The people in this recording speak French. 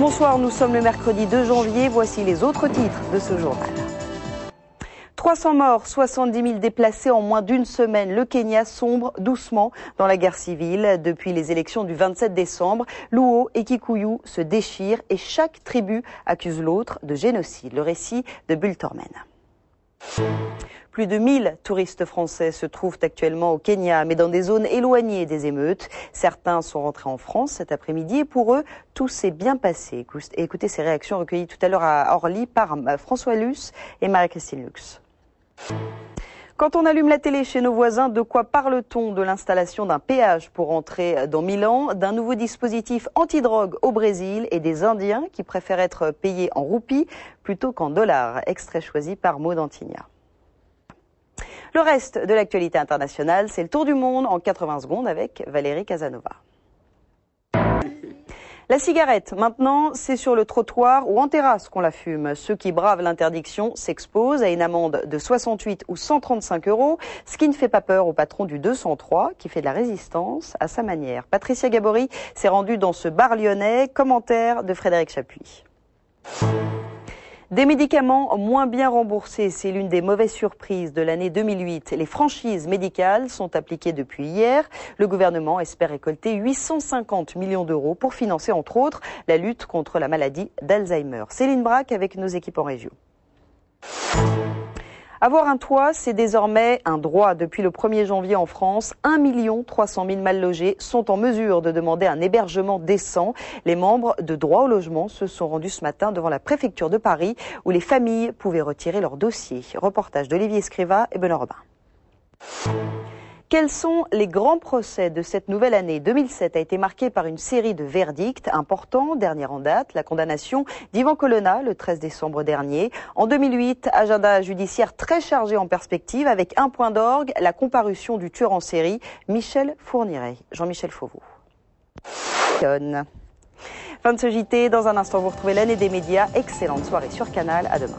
Bonsoir, nous sommes le mercredi 2 janvier. Voici les autres titres de ce journal. 300 morts, 70 000 déplacés en moins d'une semaine. Le Kenya sombre doucement dans la guerre civile. Depuis les élections du 27 décembre, Luo et Kikuyu se déchirent et chaque tribu accuse l'autre de génocide. Le récit de Bultormen. Plus de 1000 touristes français se trouvent actuellement au Kenya, mais dans des zones éloignées des émeutes. Certains sont rentrés en France cet après-midi et pour eux, tout s'est bien passé. Écoutez ces réactions recueillies tout à l'heure à Orly par François Luce et Marie-Christine Lux. Quand on allume la télé chez nos voisins, de quoi parle-t-on De l'installation d'un péage pour entrer dans Milan, d'un nouveau dispositif antidrogue au Brésil et des Indiens qui préfèrent être payés en roupies plutôt qu'en dollars. Extrait choisi par Maud Antigna. Le reste de l'actualité internationale, c'est le tour du monde en 80 secondes avec Valérie Casanova. La cigarette, maintenant, c'est sur le trottoir ou en terrasse qu'on la fume. Ceux qui bravent l'interdiction s'exposent à une amende de 68 ou 135 euros, ce qui ne fait pas peur au patron du 203 qui fait de la résistance à sa manière. Patricia Gabory s'est rendue dans ce bar lyonnais. Commentaire de Frédéric Chapuis. Des médicaments moins bien remboursés, c'est l'une des mauvaises surprises de l'année 2008. Les franchises médicales sont appliquées depuis hier. Le gouvernement espère récolter 850 millions d'euros pour financer entre autres la lutte contre la maladie d'Alzheimer. Céline Braque avec nos équipes en région. Avoir un toit, c'est désormais un droit. Depuis le 1er janvier en France, 1 300 000 mal logés sont en mesure de demander un hébergement décent. Les membres de droit au logement se sont rendus ce matin devant la préfecture de Paris où les familles pouvaient retirer leur dossier. Reportage d'Olivier Escriva et Benoît Robin. Quels sont les grands procès de cette nouvelle année 2007 a été marqué par une série de verdicts importants. Dernière en date, la condamnation d'Ivan Colonna le 13 décembre dernier. En 2008, agenda judiciaire très chargé en perspective avec un point d'orgue, la comparution du tueur en série Michel Fourniret. Jean-Michel Fauveau. Fin de ce JT. Dans un instant, vous retrouvez l'année des médias. Excellente soirée sur Canal. À demain.